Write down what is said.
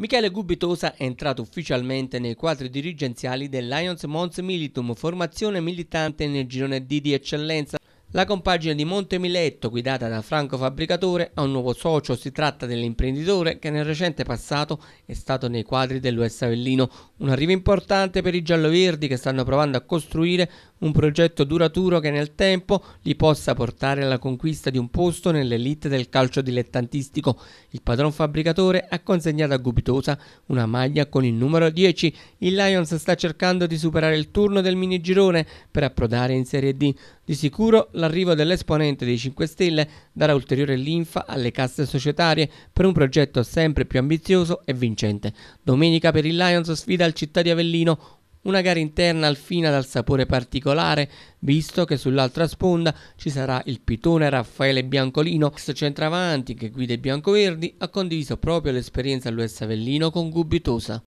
Michele Gubitosa è entrato ufficialmente nei quadri dirigenziali del Lions Mons Militum, formazione militante nel girone D di eccellenza la compagine di Monte Miletto, guidata da Franco Fabbricatore, ha un nuovo socio, si tratta dell'imprenditore che nel recente passato è stato nei quadri dell'US Avellino, un arrivo importante per i gialloverdi che stanno provando a costruire un progetto duraturo che nel tempo li possa portare alla conquista di un posto nell'elite del calcio dilettantistico. Il padron fabbricatore ha consegnato a Gubitosa una maglia con il numero 10. Il Lions sta cercando di superare il turno del minigirone per approdare in Serie D. Di sicuro l'arrivo dell'esponente dei 5 Stelle darà ulteriore linfa alle casse societarie per un progetto sempre più ambizioso e vincente. Domenica per il Lions sfida al Città di Avellino una gara interna al alfina dal sapore particolare, visto che sull'altra sponda ci sarà il pitone Raffaele Biancolino, ex centravanti che guida i biancoverdi, ha condiviso proprio l'esperienza all'US Avellino con Gubitosa.